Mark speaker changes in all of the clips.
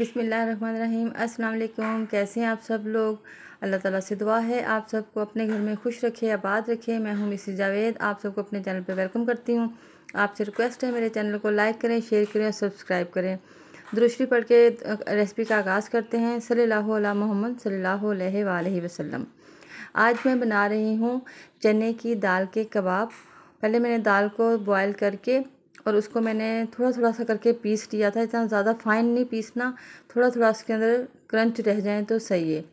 Speaker 1: बिसमीम अस्सलाम कैसे हैं आप सब लोग अल्लाह ताला से दुआ है आप सबको अपने घर में खुश रखे आबाद रखे मैं हूं मिसिस जावेद आप सबको अपने चैनल पर वेलकम करती हूं आपसे रिक्वेस्ट है मेरे चैनल को लाइक करें शेयर करें और सब्सक्राइब करें दूसरी पढ़ के रेसिपी का आगाज़ करते हैं सल्ला मोहम्मद सल्ला वसम आज मैं बना रही हूँ चने की दाल के कबाब पहले मैंने दाल को बॉयल करके और उसको मैंने थोड़ा थोड़ा सा करके पीस लिया था इतना ज़्यादा फाइन नहीं पीसना थोड़ा थोड़ा उसके अंदर क्रंच रह जाए तो सही है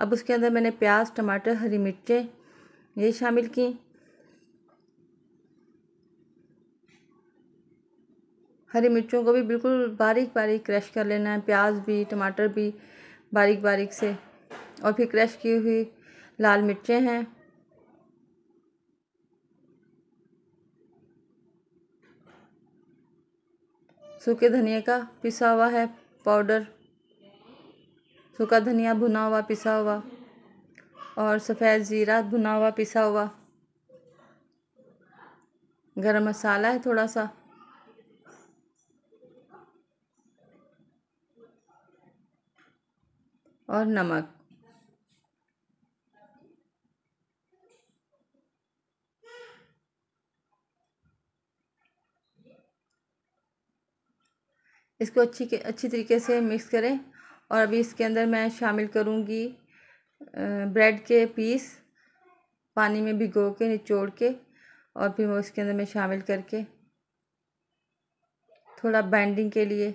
Speaker 1: अब उसके अंदर मैंने प्याज टमाटर हरी मिर्चें ये शामिल की हरी मिर्चों को भी बिल्कुल बारीक बारीक क्रश कर लेना है प्याज भी टमाटर भी बारीक बारीक से और फिर क्रश की हुई लाल मिर्चें हैं सूखे धनिया का पिसा हुआ है पाउडर सूखा धनिया भुना हुआ पिसा हुआ और सफ़ेद ज़ीरा भुना हुआ पिसा हुआ गरम मसाला है थोड़ा सा और नमक इसको अच्छी अच्छी तरीके से मिक्स करें और अभी इसके अंदर मैं शामिल करूँगी ब्रेड के पीस पानी में भिगो के निचोड़ के और फिर वो इसके अंदर मैं शामिल करके थोड़ा बैंडिंग के लिए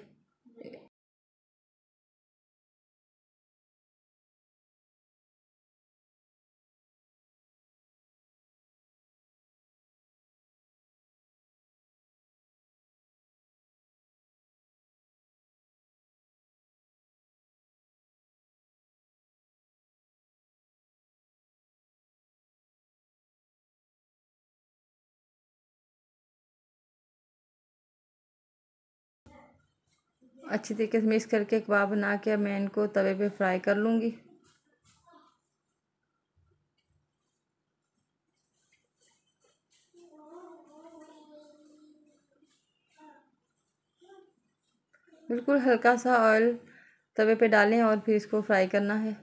Speaker 1: अच्छी तरीके से मिक्स करके कबाब बना के मैं इनको तवे पे फ्राई कर लूँगी बिल्कुल हल्का सा ऑयल तवे पे डालें और फिर इसको फ्राई करना है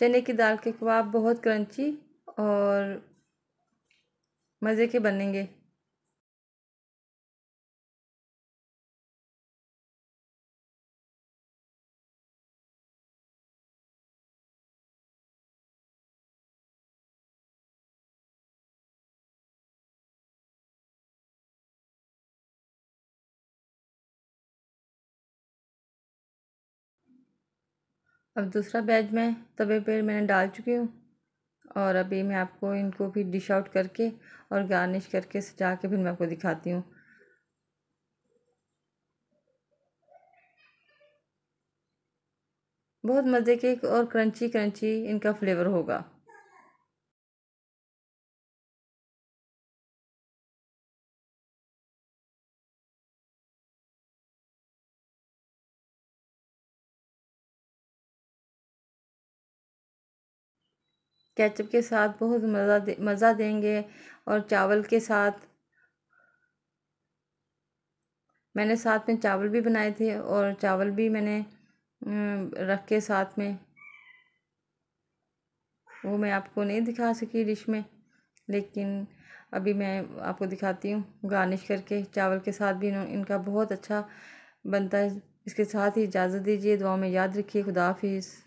Speaker 1: चने की दाल के कबाब बहुत क्रंची और मज़े के बनेंगे अब दूसरा बैच मैं तवे पर मैंने डाल चुकी हूँ और अभी मैं आपको इनको भी डिश आउट करके और गार्निश करके सजा के फिर मैं आपको दिखाती हूँ बहुत मज़े के और क्रंची क्रंची इनका फ्लेवर होगा केचप के साथ बहुत मज़ा दे, मज़ा देंगे और चावल के साथ मैंने साथ में चावल भी बनाए थे और चावल भी मैंने रख के साथ में वो मैं आपको नहीं दिखा सकी डिश में लेकिन अभी मैं आपको दिखाती हूँ गार्निश करके चावल के साथ भी इनका बहुत अच्छा बनता है इसके साथ ही इजाज़त दीजिए दुआ में याद रखिए खुदा हाफिज़